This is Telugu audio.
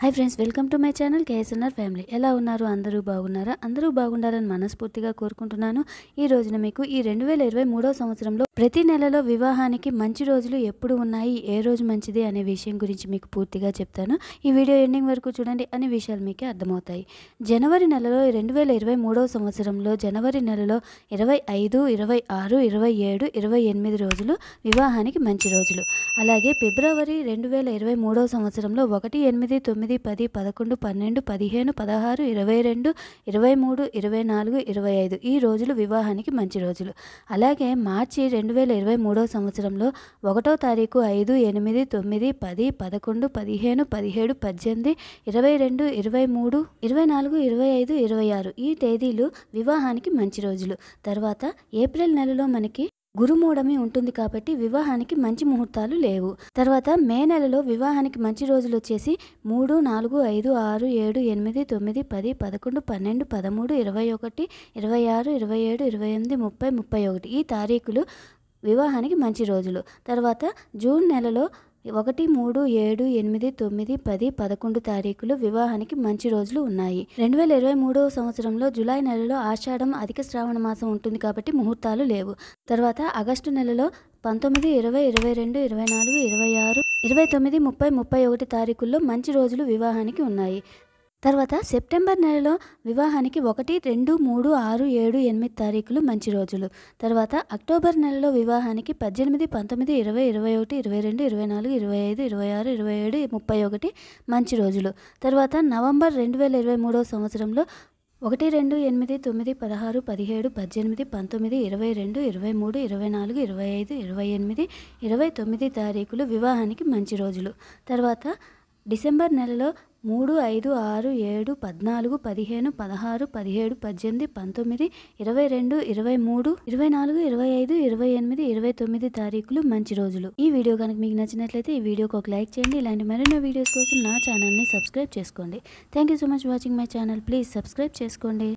hi friends welcome to my channel KSNR family ఎలా ఉన్నారు అందరూ బాగున్నారా అందరూ బాగుండాలని మనస్ఫూర్తిగా కోరుకుంటున్నాను ఈ రోజున మీకు ఈ రెండు వేల ఇరవై మూడో సంవత్సరంలో ప్రతి నెలలో వివాహానికి మంచి రోజులు ఎప్పుడు ఉన్నాయి ఏ రోజు మంచిది అనే విషయం గురించి మీకు పూర్తిగా చెప్తాను ఈ వీడియో ఎండింగ్ వరకు చూడండి అనే విషయాలు మీకే అర్థమవుతాయి జనవరి నెలలో రెండు వేల ఇరవై మూడో సంవత్సరంలో జనవరి నెలలో ఇరవై ఐదు ఇరవై ఆరు ఇరవై ఏడు ఇరవై ఎనిమిది రోజులు వివాహానికి మంచి రోజులు అలాగే ఫిబ్రవరి రెండు వేల ఇరవై మూడో సంవత్సరంలో ఒకటి ఎనిమిది తొమ్మిది తొమ్మిది పది పదకొండు పన్నెండు పదిహేను పదహారు ఇరవై రెండు ఇరవై మూడు ఇరవై నాలుగు ఇరవై ఐదు ఈ రోజులు వివాహానికి మంచి రోజులు అలాగే మార్చి రెండు వేల ఇరవై మూడో సంవత్సరంలో ఒకటో తారీఖు ఐదు ఎనిమిది తొమ్మిది పది పదకొండు పదిహేను పదిహేడు పద్దెనిమిది ఇరవై రెండు ఇరవై మూడు ఇరవై నాలుగు ఇరవై ఐదు ఇరవై ఆరు ఈ తేదీలు వివాహానికి మంచి రోజులు తర్వాత ఏప్రిల్ నెలలో మనకి గురుమూడమే ఉంటుంది కాబట్టి వివాహానికి మంచి ముహూర్తాలు లేవు తర్వాత మే నెలలో వివాహానికి మంచి రోజులు వచ్చేసి మూడు నాలుగు ఐదు ఆరు ఏడు ఎనిమిది తొమ్మిది పది పదకొండు పన్నెండు పదమూడు ఇరవై ఒకటి ఇరవై ఆరు ఇరవై ఏడు ఇరవై ఎనిమిది ముప్పై ముప్పై ఒకటి ఈ తారీఖులు వివాహానికి మంచి రోజులు తర్వాత జూన్ నెలలో ఒకటి మూడు ఏడు ఎనిమిది తొమ్మిది పది పదకొండు తారీఖులు వివాహానికి మంచి రోజులు ఉన్నాయి రెండు వేల ఇరవై మూడవ సంవత్సరంలో జులై నెలలో ఆషాఢం అధిక శ్రావణ మాసం ఉంటుంది కాబట్టి ముహూర్తాలు లేవు తర్వాత ఆగస్టు నెలలో పంతొమ్మిది ఇరవై ఇరవై రెండు ఇరవై నాలుగు ఇరవై ఆరు ఇరవై తొమ్మిది ముప్పై ముప్పై ఒకటి తారీఖుల్లో మంచి రోజులు వివాహానికి ఉన్నాయి తర్వాత సెప్టెంబర్ నెలలో వివాహానికి ఒకటి రెండు మూడు ఆరు ఏడు ఎనిమిది తారీఖులు మంచి రోజులు తర్వాత అక్టోబర్ నెలలో వివాహానికి పద్దెనిమిది పంతొమ్మిది ఇరవై ఇరవై ఒకటి ఇరవై రెండు ఇరవై నాలుగు ఇరవై ఐదు ఇరవై ఆరు ఇరవై ఏడు ముప్పై ఒకటి మంచి రోజులు తర్వాత నవంబర్ రెండు వేల ఇరవై మూడో సంవత్సరంలో ఒకటి రెండు ఎనిమిది తొమ్మిది పదహారు పదిహేడు పద్దెనిమిది పంతొమ్మిది ఇరవై రెండు ఇరవై మూడు ఇరవై నాలుగు ఇరవై ఐదు ఇరవై ఎనిమిది ఇరవై తొమ్మిది తారీఖులు వివాహానికి మంచి రోజులు తర్వాత డిసెంబర్ నెలలో మూడు ఐదు ఆరు ఏడు పద్నాలుగు పదిహేను పదహారు పదిహేడు పద్దెనిమిది పంతొమ్మిది ఇరవై రెండు ఇరవై మూడు ఇరవై నాలుగు ఇరవై ఐదు ఇరవై ఎనిమిది ఇరవై తొమ్మిది తారీఖులు మంచి రోజులు ఈ వీడియో కనుక మీకు నచ్చినట్లయితే ఈ వీడియోకి ఒక లైక్ చేయండి ఇలాంటి మరిన్నో వీడియోస్ కోసం నా ఛానల్ని సబ్స్క్రైబ్ చేసుకోండి thank you so much watching my channel please subscribe చేసుకోండి